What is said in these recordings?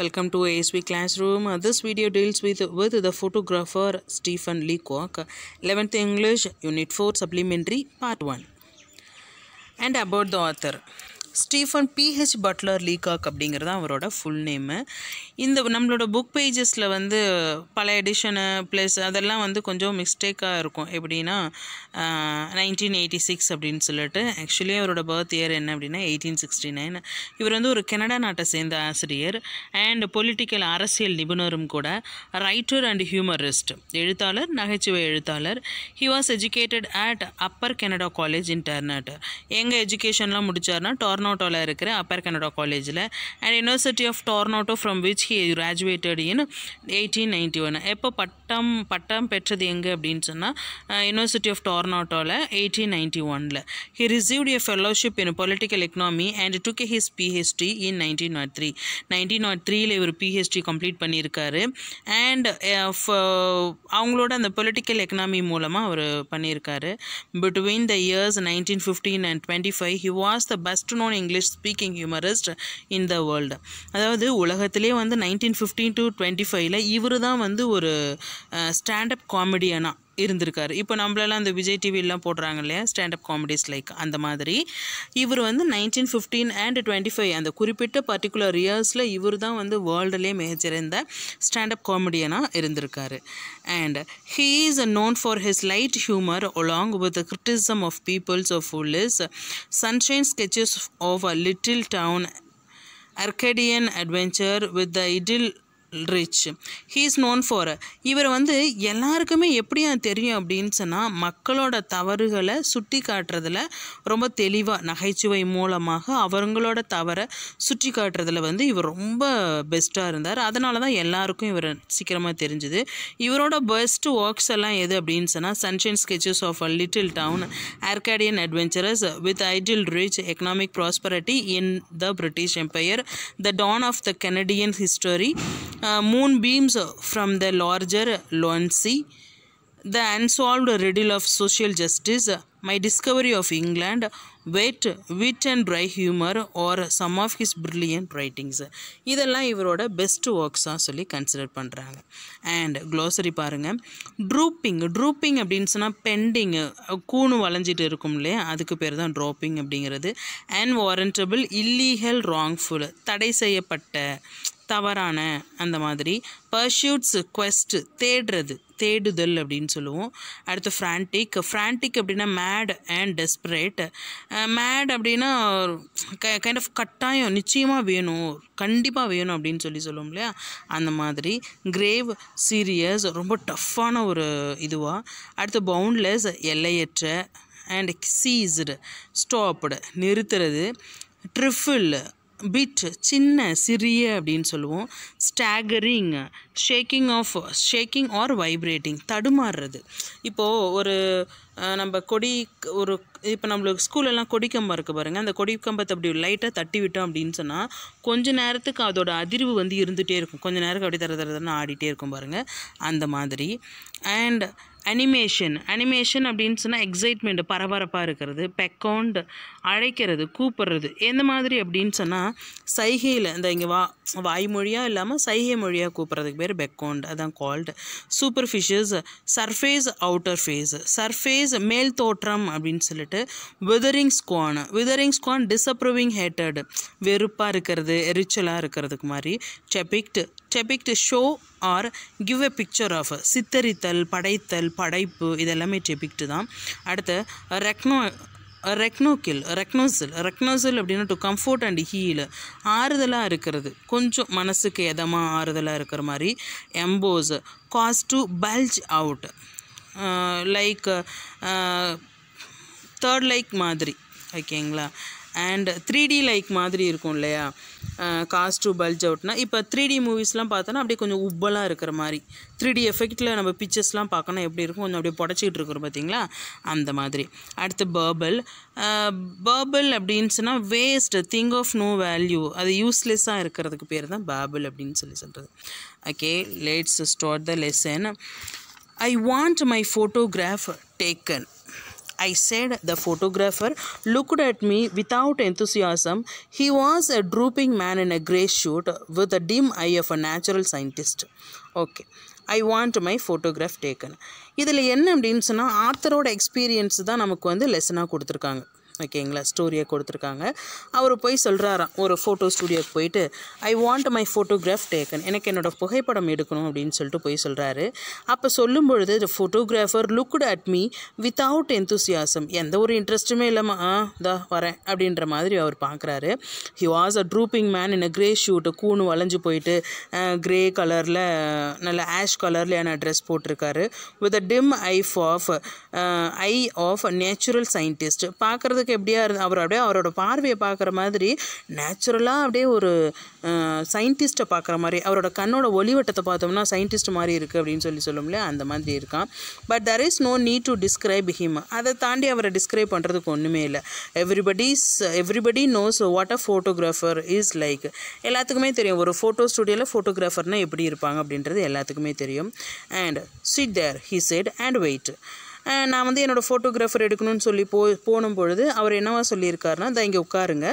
Welcome to ASV Classroom. Uh, this video deals with, with the photographer Stephen Leacock, 11th English, Unit 4, Supplementary, Part 1. And about the author. Stephen பிஹெச் Butler Leacock அப்படிங்கிறது அவரோட full name இந்த நம்மளோட book பேஜஸில் வந்து பல edition plus அதெல்லாம் வந்து கொஞ்சம் மிஸ்டேக்காக இருக்கும் எப்படின்னா நைன்டீன் எயிட்டி சிக்ஸ் அப்படின்னு சொல்லிட்டு ஆக்சுவலி அவரோட பர்த் இயர் என்ன அப்படின்னா எயிட்டீன் சிக்ஸ்டி நைன் இவர் வந்து ஒரு கனடா நாட்டை சேர்ந்த ஆசிரியர் அண்ட் பொலிட்டிக்கல் அரசியல் நிபுணரும் கூட ரைட்டர் அண்ட் ஹியூமரிஸ்ட் எழுத்தாளர் நகைச்சுவை எழுத்தாளர் he was educated at Upper Canada college டர்னட் எங்கள் எஜுகேஷன்லாம் முடித்தார்னா டோர்னோ டோர்னோட்டோவில் இருக்கிற அப்பர் கனடா காலேஜில் and university of Toronto from which he graduated in eighteen ninety one எப்போ பட்டம் பட்டம் பெற்றது எங்கே அப்படின்னு சொன்னால் யூனிவர்சிட்டி ஆஃப் டோர்னோட்டோவில் எயிட்டீன் நைன்டி ஒனில் he received a fellowship in political economy and took his PhD in nineteen nought three nineteen nought த்ரீயில் இவர் பிஹெச்டி கம்ப்ளீட் பண்ணியிருக்காரு அண்ட் uh, அவங்களோட அந்த பொலிட்டிக்கல் எக்கனாமி மூலமாக அவர் பண்ணியிருக்காரு between the years nineteen fifteen and twenty five he was the best known renowned English speaking humorist in the world அதாவது உலகத்திலே வந்து நைன்டீன் ஃபிஃப்டீன் டு டுவெண்ட்டி ஃபைவ்ல இவர் தான் வந்து ஒரு ஸ்டாண்டப் காமெடியனாக இருந்திருக்காரு இப்போ நம்மளெல்லாம் அந்த விஜய் டிவிலாம் போடுறாங்க இல்லையா ஸ்டாண்டப் காமெடிஸ் லைக் அந்த மாதிரி இவர் வந்து nineteen fifteen and twenty five அந்த குறிப்பிட்ட பர்டிகுலர் இயர்ஸில் இவர் தான் வந்து வேர்ல்டுலேயே மிகச்சிறந்த ஸ்டாண்டப் காமெடியனாக இருந்திருக்காரு and he is a known for his light humour along with criticism of peoples of follies sunshine sketches of a little town Arcadian adventure with the idle rich he is known for இவர் வந்து எல்லாருக்குமே எப்படி தெரியும் அப்படின்னு சொன்னால் மக்களோட தவறுகளை சுட்டி காட்டுறதுல ரொம்ப தெளிவாக நகைச்சுவை மூலமாக அவங்களோட தவறை சுட்டி காட்டுறதுல வந்து இவர் ரொம்ப பெஸ்ட்டாக இருந்தார் அதனால தான் எல்லாருக்கும் இவர் சீக்கிரமாக தெரிஞ்சுது இவரோட பெஸ்ட் ஒர்க்ஸ் எல்லாம் எது அப்படின்னு சொன்னால் sunshine sketches of a little town Arcadian adventures with idle rich economic prosperity in the British empire the dawn of the Canadian history beams from the larger Lonsi, the unsolved riddle of social justice my discovery of England wit wit and dry humour are some of his brilliant writings இதெல்லாம் இவரோட best ஒர்க்ஸாக சொல்லி consider பண்ணுறாங்க and glossary பாருங்கள் drooping drooping அப்படின்னு சொன்னால் pending கூணு வளைஞ்சிட்டு இருக்கும் இல்லையா அதுக்கு பேர் தான் ட்ராப்பிங் அப்படிங்கிறது அண்ட் வாரண்டபிள் இல்லீகல் ராங்ஃபுல் தடை செய்யப்பட்ட தவறான அந்த மாதிரி பர்ஷூட்ஸ் குவெஸ்ட் தேடுறது தேடுதல் அப்படின்னு சொல்லுவோம் அடுத்து ஃப்ரான்டிக் ஃப்ரான்டிக் அப்படின்னா மேட் அண்ட் டெஸ்பரேட் மேட் அப்படின்னா கைண்ட் ஆஃப் கட்டாயம் நிச்சயமாக வேணும் கண்டிப்பாக வேணும் அப்படின்னு சொல்லி சொல்லுவோம் இல்லையா அந்த மாதிரி கிரேவ் சீரியஸ் ரொம்ப டஃப்பான ஒரு இதுவாக அடுத்து பவுண்ட்லெஸ் எல்லையற்ற அண்ட் சீஸ்டு ஸ்டாப்டு நிறுத்துறது ட்ரிஃபில் பிட் சின்ன சிறிய அப்படின்னு சொல்லுவோம் staggering shaking of shaking or vibrating தடுமாறுறது இப்போது ஒரு நம்ம கொடி ஒரு இப்போ நம்மளுக்கு ஸ்கூலெல்லாம் கொடிக்கம்பம் இருக்குது பாருங்கள் அந்த கொடிக்கம்பத்தை அப்படி லைட்டாக தட்டி விட்டோம் அப்படின்னு சொன்னால் கொஞ்ச நேரத்துக்கு அதோட அதிர்வு வந்து இருந்துகிட்டே இருக்கும் கொஞ்ச நேரத்துக்கு அப்படி தர தரதுன்னு ஆடிட்டே இருக்கும் பாருங்கள் அந்த மாதிரி அண்ட் அனிமேஷன் அனிமேஷன் அப்படின்னு சொன்னால் எக்ஸைட்மெண்ட் பரபரப்பாக இருக்கிறது பெக்கவுண்ட் அழைக்கிறது கூப்பிடுறது எந்த மாதிரி அப்படின்னு சொன்னால் சைகையில் இந்த இங்கே வா வாய்மொழியாக இல்லாமல் சைகை மொழியாக கூப்பிட்றதுக்கு பேர் பெக்கவுண்ட் அதான் called superficies surface outer face surface மேல் தோற்றம் அப்படின்னு சொல்லிட்டு withering scorn withering scorn disapproving hated வெறுப்பாக இருக்கிறது எரிச்சலாக இருக்கிறதுக்கு மாதிரி செபிக்ட் டெபிக் depict show or give a picture of சித்தரித்தல் படைத்தல் படைப்பு இதெல்லாமே டெபிக்டு தான் அடுத்து ரெக்னோ ரெக்னோக்கில் ரெக்னோசில் ரெக்னோசில் அப்படின்னா டு கம்ஃபோர்ட் அண்ட் ஹீல் ஆறுதலாக இருக்கிறது கொஞ்சம் மனசுக்கு எதமாக ஆறுதலாக இருக்கிற மாதிரி emboss cause to bulge out like தேர்ட் லைக் மாதிரி ஓகேங்களா அண்ட் த்ரீ டி லைக் மாதிரி இருக்கும் இல்லையா காஸ்ட் டு பல்ஜ் அவுட்னா இப்போ த்ரீ டி மூவிஸ்லாம் பார்த்தோன்னா அப்படியே கொஞ்சம் உப்பலாக இருக்கிற மாதிரி த்ரீ டி எஃபெக்ட்டில் நம்ம பிக்சர்ஸ்லாம் பார்க்கணும் எப்படி இருக்கும் கொஞ்சம் அப்படியே புடச்சிக்கிட்டு இருக்கிற பார்த்தீங்களா அந்த மாதிரி அடுத்து பர்பிள் பர்பிள் சொன்னால் waste thing of no value அது யூஸ்லெஸ்ஸாக இருக்கிறதுக்கு பேர் தான் பேபிள் அப்படின்னு சொல்லி சொல்கிறது okay let's start the lesson I want my photograph taken I said, the photographer looked at me without enthusiasm. He was a drooping man in a grey suit with the dim eye of a natural scientist. Okay. I want my photograph taken இதில் என்ன அப்படின்னு சொன்னால் ஆத்தரோட experience தான் நமக்கு வந்து லெசனாக கொடுத்துருக்காங்க ஓகேங்களா ஸ்டோரியை கொடுத்துருக்காங்க அவர் போய் சொல்கிறாராம் ஒரு ஃபோட்டோ ஸ்டூடியோக்கு போயிட்டு I want my photograph taken எனக்கு என்னோடய புகைப்படம் எடுக்கணும் அப்படின்னு சொல்லிட்டு போய் சொல்கிறாரு அப்போ சொல்லும் பொழுது the photographer looked at me without enthusiasm எந்த ஒரு இன்ட்ரெஸ்ட்டுமே இல்லாமல் ஆ தா வரேன் அப்படின்ற மாதிரி அவர் பார்க்குறாரு he was a drooping man in a grey suit கூணு வளைஞ்சு போயிட்டு க்ரே கலரில் நல்ல ஆஷ் கலர்லையான ட்ரெஸ் போட்டிருக்காரு with a dim eye of eye of natural scientist பார்க்குறதுக்கு பார்க்க எப்படியா இருந்து அவர் அப்படியே அவரோட பார்வையை பார்க்குற மாதிரி நேச்சுரலாக அப்படியே ஒரு சயின்டிஸ்ட்டை பார்க்குற மாதிரி அவரோட கண்ணோட ஒளிவட்டத்தை பார்த்தோம்னா சயின்டிஸ்ட் மாதிரி இருக்குது அப்படின்னு சொல்லி சொல்லும்ல அந்த மாதிரி இருக்கான் but there is no need to describe him அதை தாண்டி அவரை டிஸ்கிரைப் பண்ணுறதுக்கு ஒன்றுமே இல்லை everybody's everybody knows what a photographer is like எல்லாத்துக்குமே தெரியும் ஒரு ஃபோட்டோ ஸ்டுடியோவில் ஃபோட்டோகிராஃபர்னால் எப்படி இருப்பாங்க அப்படின்றது எல்லாத்துக்குமே தெரியும் and sit there he said and wait நான் வந்து என்னோடய ஃபோட்டோகிராஃபர் எடுக்கணும்னு சொல்லி போ போனும் பொழுது அவர் என்னவா சொல்லியிருக்காருனா இதை இங்கே உட்காருங்க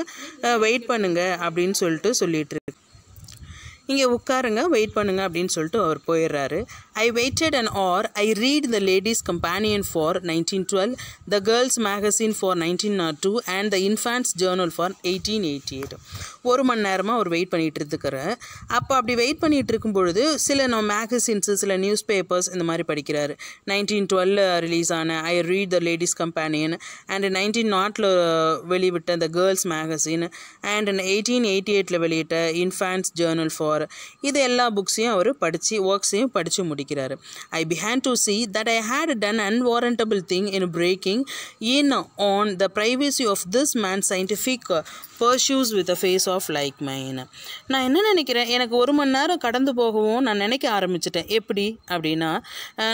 வெயிட் பண்ணுங்கள் அப்படின்னு சொல்லிட்டு சொல்லிகிட்டு இங்கே உட்காருங்க வெயிட் பண்ணுங்க அப்படின்னு சொல்லிட்டு அவர் போயிடுறாரு I waited and or I read the ladies companion for nineteen twelve the girls magazine for nineteen nought two and the infants journal for eighteen eighty eight ஒரு மணி நேரமாக அவர் வெயிட் பண்ணிகிட்டு இருக்கிறார் அப்போ அப்படி வெயிட் பண்ணிகிட்டு இருக்கும் பொழுது சில நான் மேகசின்ஸு சில நியூஸ் பேப்பர்ஸ் இந்த மாதிரி படிக்கிறாரு நைன்டீன் டுவெல் ரிலீஸ் ஆன I read the ladies companion and nineteen நாட்டில் வெளிவிட்ட the girls magazine and eighteen eighty எயிட்டில் வெளியிட்ட இன்ஃபேன்ஸ் ஜேர்னல் ஃபார் ஃபார் இது எல்லா புக்ஸையும் அவர் படித்து ஒர்க்ஸையும் படித்து முடிக்கிறார் I began to see that I had done unwarrantable thing in breaking in on the privacy of this man scientific pursuits with a face of like mine நான் என்ன நினைக்கிறேன் எனக்கு ஒரு மணி நேரம் கடந்து போகவும் நான் நினைக்க ஆரம்பிச்சிட்டேன் எப்படி அப்படின்னா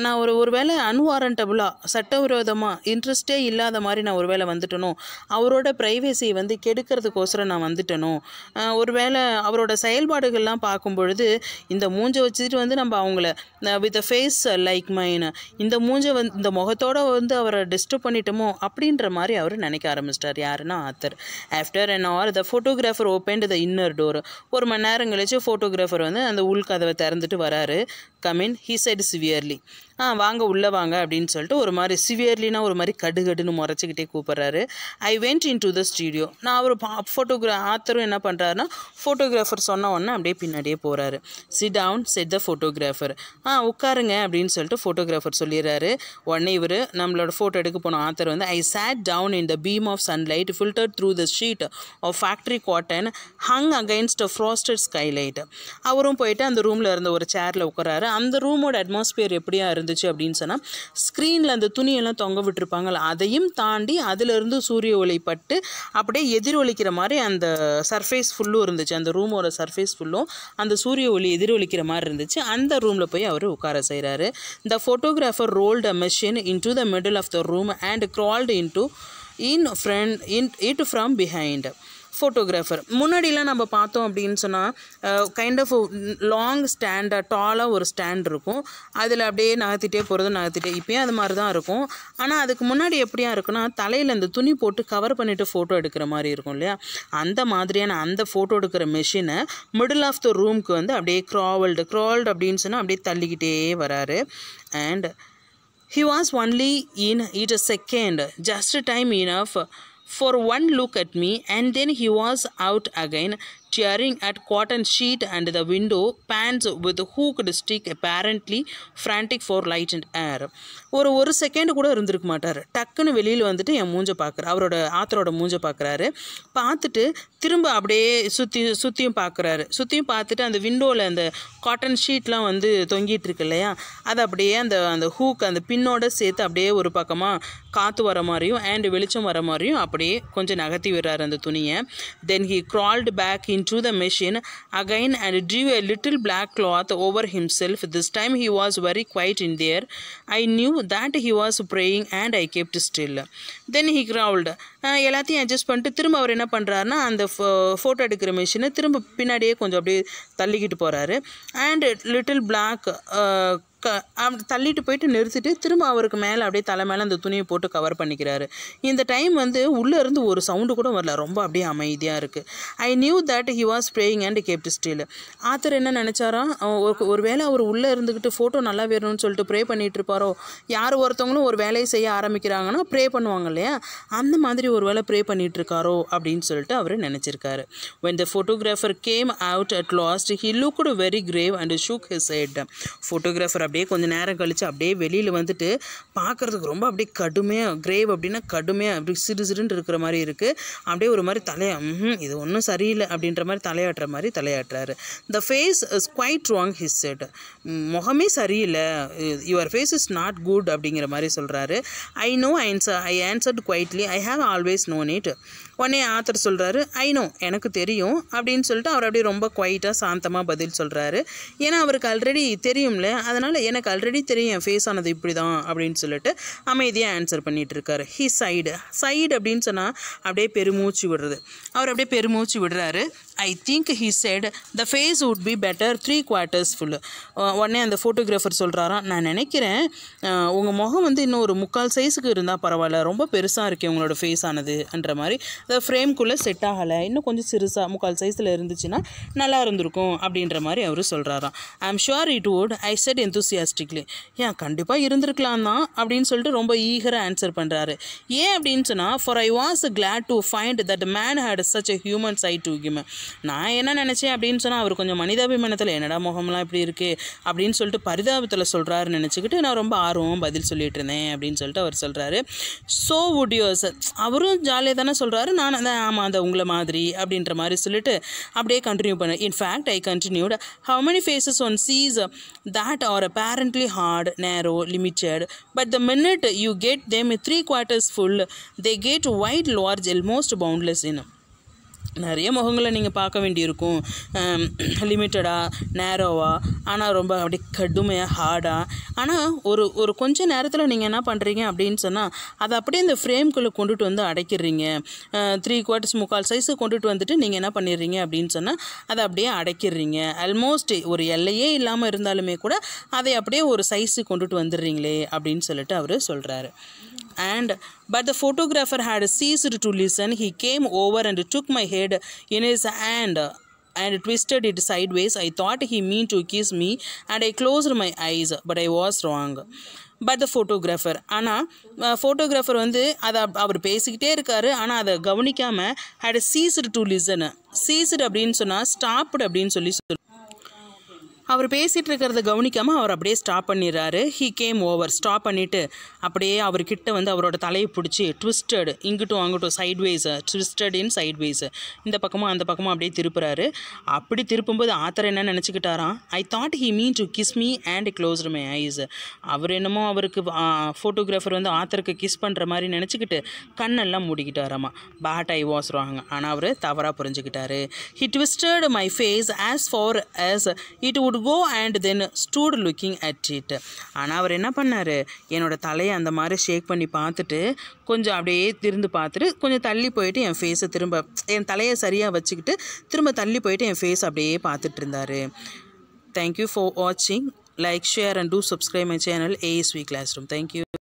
நான் ஒரு ஒரு வேளை அன்வாரண்டபுளாக சட்டவிரோதமாக இன்ட்ரெஸ்டே இல்லாத மாதிரி நான் ஒரு வேளை வந்துட்டனோ அவரோட ப்ரைவேசியை வந்து கெடுக்கிறதுக்கோசரம் நான் வந்துட்டனோ ஒரு வேளை அவரோட செயல்பாடுகள்லாம் பார்த்து பார்க்கும் பொழுது இந்த மூஞ்சை வச்சுட்டு வந்து நம்ம அவங்கள வித் ஃபேஸ் லைக் மைன் இந்த மூஞ்சை வந்து இந்த முகத்தோடு வந்து அவரை டிஸ்டர்ப் பண்ணிட்டோமோ அப்படின்ற மாதிரி அவர் நினைக்க ஆரம்பிச்சிட்டார் யாருன்னா author after an hour the photographer open the inner door ஒரு மணி நேரம் கழிச்சு ஃபோட்டோகிராஃபர் வந்து அந்த உள் கதவை திறந்துட்டு வராரு கமின் ஹீ சைட் சிவியர்லி ஆ வாங்க உள்ளே வாங்க அப்படின்னு சொல்லிட்டு ஒரு மாதிரி சிவியர்லினா ஒரு மாதிரி கடுகடுன்னு முறைச்சிக்கிட்டே கூப்பிட்றாரு I went into the studio நான் அவர் ஃபோட்டோகிரா ஆத்தரும் என்ன பண்ணுறாருன்னா ஃபோட்டோகிராஃபர் சொன்ன உடனே அப்படியே பின்னாடியே போகிறாரு sit down said the photographer ஆ உட்காருங்க அப்படின்னு சொல்லிட்டு ஃபோட்டோகிராஃபர் சொல்லிடுறாரு உடனே இவர் நம்மளோட ஃபோட்டோ எடுக்க போன ஆத்தர் வந்து I sat down in the beam of sunlight filter through the sheet of factory cotton hung against a frosted skylight அவரும் போயிட்டு அந்த ரூமில் இருந்த ஒரு சேரில் உட்காராரு அந்த ரூமோட அட்மாஸ்பியர் எப்படியா இருந்துச்சு இருந்துச்சு அப்படின்னு சொன்னால் ஸ்க்ரீனில் அந்த துணியெல்லாம் தொங்க விட்டுருப்பாங்கள்ல அதையும் தாண்டி அதிலிருந்து சூரிய ஒளி பட்டு அப்படியே எதிரொலிக்கிற மாதிரி அந்த சர்ஃபேஸ் ஃபுல்லும் இருந்துச்சு அந்த ரூமோட சர்ஃபேஸ் ஃபுல்லும் அந்த சூரிய ஒளி எதிரொலிக்கிற மாதிரி இருந்துச்சு அந்த ரூமில் போய் அவர் உட்கார செய்கிறாரு the photographer rolled a machine into the middle of the room and crawled into in front in it from behind photographer முன்னாடிலாம் நம்ம பார்த்தோம் அப்படின்னு சொன்னால் கைண்ட் ஆஃப் லாங் ஸ்டாண்டாக டாலாக ஒரு ஸ்டாண்ட் இருக்கும் அதில் அப்படியே நகர்த்திட்டே போகிறது நகர்த்திட்டே இப்போயும் அது மாதிரி தான் இருக்கும் ஆனால் அதுக்கு முன்னாடி எப்படியா இருக்குன்னா தலையில் அந்த துணி போட்டு கவர் பண்ணிவிட்டு ஃபோட்டோ எடுக்கிற மாதிரி இருக்கும் இல்லையா அந்த மாதிரியான அந்த ஃபோட்டோ எடுக்கிற மெஷினை மிடில் ஆஃப் த ரூம்க்கு வந்து அப்படியே க்ராவல்டு க்ராவல்டு அப்படின்னு சொன்னால் அப்படியே தள்ளிக்கிட்டே வராரு and he was only in it a second just time in of for one look at me and then he was out again tearing at cotton sheet and the window, pans with hooked stick apparently frantic for light and air. ஒரு ஒரு second கூட இருந்திருக்க மாட்டார் டக்குன்னு வெளியில் வந்துட்டு என் மூஞ்சை பார்க்குறாரு அவரோட ஆத்தரோட மூஞ்சை பார்க்குறாரு பார்த்துட்டு திரும்ப அப்படியே சுற்றி சுற்றியும் பார்க்குறாரு சுற்றியும் பார்த்துட்டு அந்த விண்டோவில் அந்த காட்டன் ஷீட்லாம் வந்து தொங்கிட்டு இருக்கு இல்லையா அது அப்படியே அந்த அந்த ஹூக் அந்த பின்னோட சேர்த்து அப்படியே ஒரு பக்கமாக காற்று வர மாதிரியும் அண்ட் வெளிச்சம் வர மாதிரியும் அப்படியே கொஞ்சம் நகர்த்தி விடுறாரு அந்த துணியை then he crawled back in into the machine again and drew a little black cloth over himself. This time he was very quiet in there. I knew that he was praying and I kept still. Then he growled. எல்லாத்தையும் adjust பண்ணிட்டு திரும்ப அவர் என்ன பண்ணுறாருனா அந்த photo எடுக்கிற மிஷினை திரும்ப பின்னாடியே கொஞ்சம் அப்படியே தள்ளிக்கிட்டு போகிறாரு அண்ட் லிட்டில் பிளாக் க அப்படி தள்ளிட்டு போயிட்டு நிறுத்திட்டு திரும்ப அவருக்கு மேலே அப்படியே தலை மேலே அந்த துணியை போட்டு கவர் பண்ணிக்கிறாரு இந்த டைம் வந்து உள்ளேருந்து ஒரு சவுண்டு கூட வரல ரொம்ப அப்படியே அமைதியாக இருக்குது I knew that he was praying and kept still author என்ன நினச்சாரா ஒரு ஒரு வேளை அவர் உள்ளே இருந்துக்கிட்டு ஃபோட்டோ நல்லா வேணும்னு சொல்லிட்டு ப்ரே பண்ணிகிட்டு இருப்பாரோ யார் ஒருத்தவங்களும் ஒரு வேலையை செய்ய ஆரம்பிக்கிறாங்கன்னா ப்ரே பண்ணுவாங்க இல்லையா அந்த மாதிரி ஒரு வேலை ப்ரே பண்ணிகிட்டு இருக்காரோ அப்படின்னு சொல்லிட்டு அவர் நினச்சிருக்காரு when the photographer came out at last he looked very grave and shook his head photographer அப்படியே கொஞ்சம் நேரம் கழித்து அப்படியே வெளியில் வந்துட்டு பார்க்குறதுக்கு ரொம்ப அப்படியே கடுமையாக கிரேவ் அப்படின்னா கடுமையாக அப்படி சிறு சிறுன்னு இருக்கிற மாதிரி இருக்குது அப்படியே ஒரு மாதிரி தலையா இது ஒன்றும் சரியில்லை அப்படின்ற மாதிரி தலையாட்டுற மாதிரி தலையாட்டுறாரு the face is quite wrong his said முகமே சரியில்லை your face is not good அப்படிங்கிற மாதிரி சொல்கிறாரு I know answer I answered quietly I have always known it உடனே ஆத்தர் சொல்கிறாரு ஐனோ எனக்கு தெரியும் அப்படின்னு சொல்லிட்டு அவர் அப்படியே ரொம்ப குவைட்டாக சாந்தமாக பதில் சொல்கிறாரு ஏன்னா அவருக்கு ஆல்ரெடி தெரியும்ல அதனால் எனக்கு ஆல்ரெடி தெரியும் என் ஃபேஸ் ஆனது இப்படி தான் அப்படின்னு சொல்லிட்டு அமைதியாக ஆன்சர் பண்ணிகிட்டு இருக்காரு ஹி சைடு சைடு அப்படின்னு சொன்னால் அப்படியே பெருமூச்சு விடுறது அவர் அப்படியே பெருமூச்சு விடுறாரு I think he sighed the face would be better three quarters full உடனே அந்த ஃபோட்டோகிராஃபர் சொல்கிறாரா நான் நினைக்கிறேன் உங்கள் முகம் வந்து இன்னும் ஒரு முக்கால் சைஸுக்கு இருந்தால் பரவாயில்ல ரொம்ப பெருசாக இருக்கே உங்களோட ஃபேஸ் ஆனதுன்ற மாதிரி ஃப்ரேம்குள்ளே செட் ஆகலை இன்னும் கொஞ்சம் சிறுசாக முக்கால் சைஸில் இருந்துச்சுன்னா நல்லா இருந்திருக்கும் அப்படின்ற மாதிரி அவர் சொல்கிறாராம் I am sure it would I said enthusiastically ஏன் கண்டிப்பாக இருந்திருக்கலாம் தான் அப்படின்னு சொல்லிட்டு ரொம்ப ஈகராக ஆன்சர் பண்ணுறாரு ஏன் அப்படின்னு சொன்னால் for I was glad to find that man had such a human side to him நான் என்ன நினச்சேன் அப்படின்னு சொன்னால் அவர் கொஞ்சம் மனிதாபிமானத்தில் என்னடா முகம்லாம் இப்படி இருக்குது அப்படின்னு சொல்லிட்டு பரிதாபத்தில் சொல்கிறாருன்னு நினச்சிக்கிட்டு நான் ரொம்ப ஆர்வம் பதில் சொல்லிட்டு இருந்தேன் அப்படின்னு சொல்லிட்டு அவர் சொல்கிறாரு ஸோ வுட் சார் அவரும் ஜாலியாக தானே சொல்கிறாரு நான் அந்த ஆமாம் அந்த உங்களை மாதிரி அப்படின்ற மாதிரி சொல்லிட்டு அப்படியே கண்டினியூ பண்ணேன் in fact I continued how many faces one sees that are apparently hard narrow limited but the minute you get them three quarters full they get wide large almost boundless இன்னும் நிறைய முகங்களை நீங்கள் பார்க்க வேண்டியிருக்கும் லிமிட்டடாக நேரோவாக ஆனால் ரொம்ப அப்படி கடுமையாக ஹார்டாக ஆனால் ஒரு ஒரு கொஞ்சம் நேரத்தில் நீங்கள் என்ன பண்ணுறீங்க அப்படின்னு சொன்னால் அதை அப்படியே இந்த ஃப்ரேம்குள்ளே கொண்டுட்டு வந்து அடைக்கிறீங்க த்ரீ குவார்ட்டர்ஸ் முக்கால் சைஸு கொண்டுட்டு வந்துட்டு நீங்கள் என்ன பண்ணிடுறீங்க அப்படின்னு சொன்னால் அதை அப்படியே அடைக்கிறீங்க ஆல்மோஸ்ட் ஒரு எல்லையே இல்லாமல் இருந்தாலுமே கூட அதை அப்படியே ஒரு சைஸு கொண்டுட்டு வந்துடுறீங்களே அப்படின்னு சொல்லிட்டு அவர் சொல்கிறாரு and but the photographer had ceased to listen. He came over and took my head in his hand and twisted it sideways. I thought he meant to kiss me and I closed my eyes, but I was wrong. But the photographer ஆனால் photographer வந்து அதை அவர் பேசிக்கிட்டே இருக்காரு ஆனால் அதை கவனிக்காமல் had ceased to listen ceased அப்படின்னு சொன்னால் ஸ்டாப்டு அப்படின்னு சொல்லி சொல்லு அவர் பேசிகிட்டு இருக்கிறத கவனிக்காமல் அவர் அப்படியே ஸ்டாப் பண்ணிடுறாரு ஹீ கேம் ஓவர் ஸ்டாப் பண்ணிவிட்டு அப்படியே அவர்கிட்ட வந்து அவரோட தலையை பிடிச்சி ட்விஸ்டடு இங்கிட்டும் அங்கிட்டும் சைட்வைஸு ட்விஸ்டட் இன் சைட்வைஸு இந்த பக்கமும் அந்த பக்கமும் அப்படியே திருப்புறாரு அப்படி திருப்பும்போது ஆத்தர் என்ன நினச்சிக்கிட்டாராம் I thought he meant to kiss me and close my eyes அவர் என்னமோ அவருக்கு ஃபோட்டோகிராஃபர் வந்து ஆத்தருக்கு கிஸ் பண்ணுற மாதிரி நினச்சிக்கிட்டு கண்ணெல்லாம் மூடிக்கிட்டாராமா பேட் ஐ வாஸ் ஆனால் அவர் தவறாக புரிஞ்சுக்கிட்டாரு he twisted my face as far as it would would go and then stood looking at it ஆனால் அவர் என்ன பண்ணார் என்னோட தலையை அந்த மாதிரி ஷேக் பண்ணி பார்த்துட்டு கொஞ்சம் அப்படியே திருந்து பார்த்துட்டு கொஞ்சம் தள்ளி போயிட்டு என் ஃபேஸை திரும்ப என் தலையை சரியாக வச்சுக்கிட்டு திரும்ப தள்ளி போயிட்டு என் ஃபேஸ் அப்படியே பார்த்துட்டு இருந்தார் தேங்க்யூ ஃபார் வாட்சிங் like share and do subscribe my channel ASV classroom thank you